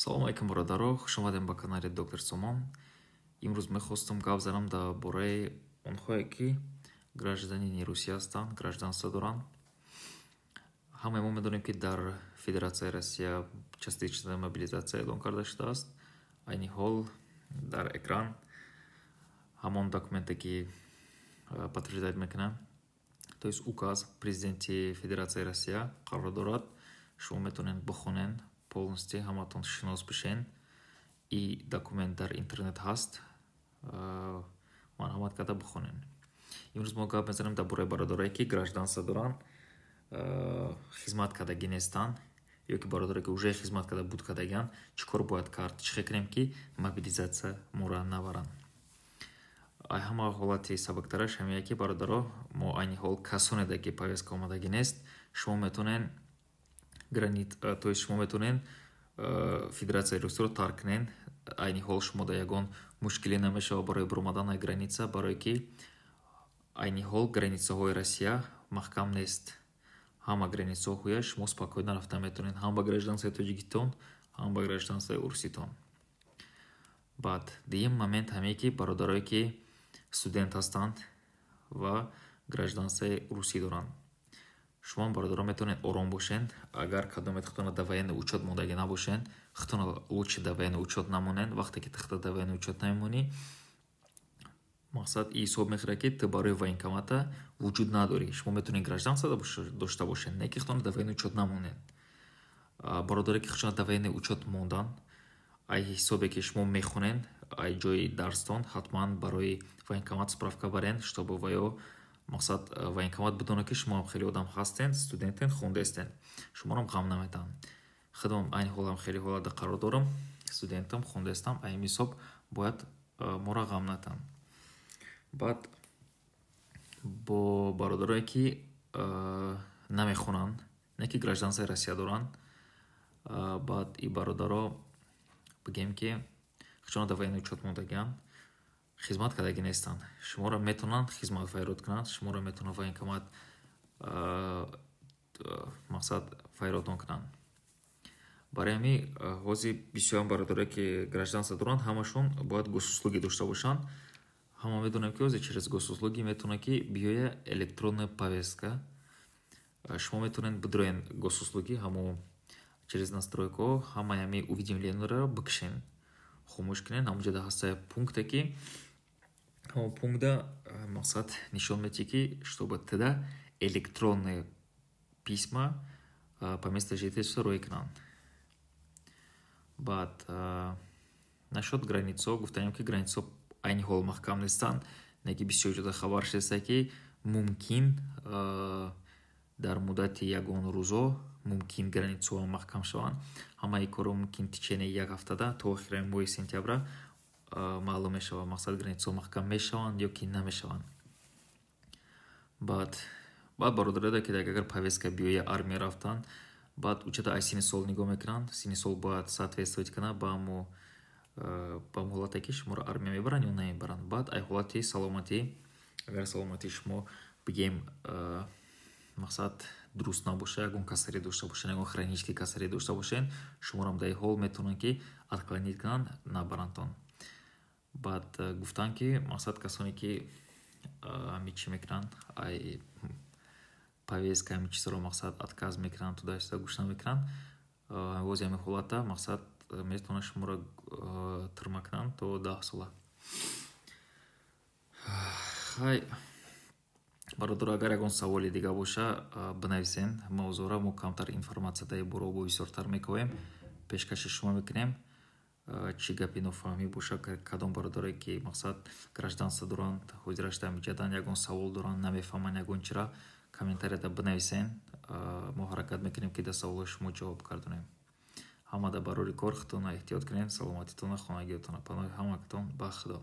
салом алайкум биродаро хуш омадем ба канали доктор сомон имрӯз мехостам гап занам дар бораи онҳое ки гражданини русия ҳастанд гражданство доранд ҳамаи мо медонем ки дар федератсияи россия части чизаи мобилизатсия эълон карда шудааст айни ҳол дар экран ҳамон документе ки подтверждает мекуна то ест указ президенти федератсияи россия қарор дорад шумо метонед бихонед полностью хаматон шинос бишен и документ дар интернет хаст ман хамат када бихонен имрӯз мо гап мезанем дар бораи бародарое ки гражданство доранд хизмат кардагӣ нестанд ёки бародаре ки уже хизмат када буд кардагиан чӣ кор бояд кард чӣ хе кунем ки мобилизатсия мора наваранд ай ҳама ҳолати сабактараш ҳамяки бародаро мо айни ҳол касонедаги повестка омадагӣ нест шумо метонен гранит э, то есть шумо метонен э, федерация русро тарк кунен айни ҳол шумо да ягон мушкиле намешава барои бурмадан ай граница барое ки айни ҳол границаҳои россия маҳкам нест ҳама границаҳо хуя шумо спокойно рафта метонед ҳам ба гражданствои тоҷикитон ҳам ба гражданствои урситон баъд дуюм момент ҳамие ки бародарое ки студент ҳастанд ва гражданствои урусӣ доранд шумо бародарон метавонед ором бошен агар кадоме тахтона даваяни учот мондаги набошен хатона лучи даваяни учот намонен вақте ки тахта даваяни учот намемонӣ мақсад и ҳисоб мехӯра ки ти барои военкомата вуҷуд надорӣ шумо метавонед гражданса дошта бошен не ки хатона даваяни учот намонен бародаре ки хатона даваяни учот мондан ай ҳисобе ки шумо мехонен ай ҷои дарстон ҳатман барои военкомат справка барен штобо ва ё мақсад э, ва инкомат бидона ки шумоам хеле одам ҳастен студентен хондаестен шуморам ғам намеданд худамам айни ҳолам хеле ҳолата қарор дорам студентам хондаестам айни ҳисоб бояд э, мора ғам натан баъд бо бародарое ки э, намехонанд не ки гражданстваи россия доранд баъд и бародаро бигӯем ки хачона да военный учет мондагиам хизмат кардаги нестанд шуморо метавонанд хизмат файрод кунанд шуморо метавонанд военкомат мақсад файродон кунанд барои ҳамин ҳозир бисёрам бародаре ки гражданство доранд ҳамашон бояд госуслуги дошта бошанд ҳама медонем ки ҳозир через госуслуги метавона ки биёя электронна повестка шумо метавонед бидроен госуслуги ҳаму через настройко ҳамаи ҳамин увидимленоро бикишен хомӯш кунен ҳамуҷада ҳастае пункте ки он пункта мақсад нишон медиҳед ки чтобы тда электронные письма по месту жительства рӯй кунанд баъд насчот границо гуфтаем ки границо айни ҳол маҳкам нестанд неки бисёр ҷода хабар шудааста ки мумкин дар муддати ягон рӯзо мумкин границоа маҳкам шаванд ҳамаи коро мумкин течение як ҳафтада то охири мои сентябра маълум мешавад мақсад граница маҳкам мешаванд ё ки намешаванд баъд баъд бародарда ки агар повестка биёя армия рафтанд баъд учата ай сини сол нигоҳ мекунанд сини сол бояд соответствовад кана баму ба ҳолате ки шуморо армия мебаранд ё намебаранд баъд ай ҳолати саломатӣ агар саломати шумо бигем мақсад дуруст набошад ягон касаре дошта бошед ягон хронички касаре дошта бошед шуморам дар ин ҳол метавонанд ки откланид кунанд набарандтон баъд э, гуфтан ки мақсад касоне ки э, амичи мекунанд ай повеска амин чизро мақсад отказ мекунанд туда сюда гӯш намекунанд бози э, ҳамин ҳолата мақсад метавонанд шуморо тирма кунанд то даҳ сола ай бародаро агар ягон саволи дига боша бинависен мавзӯъро мо камтар информатсия даи боро бо бисёртар мекавем пешкаши шумо мекунем чӣ гапи нофаҳмӣ бошад кадом бародаре ки мақсад гражданство доранд ҳозирашда меҷаданд ягон савол доранд намефаҳманд ягон чира комментарияда бинависен мо ҳаракат мекунем ки дар саволҳои шумо ҷавоб гардонем ҳамада барори кор худтона эҳтиёт кунем саломатитона хонагиётона паноҳи ҳамактон ба худо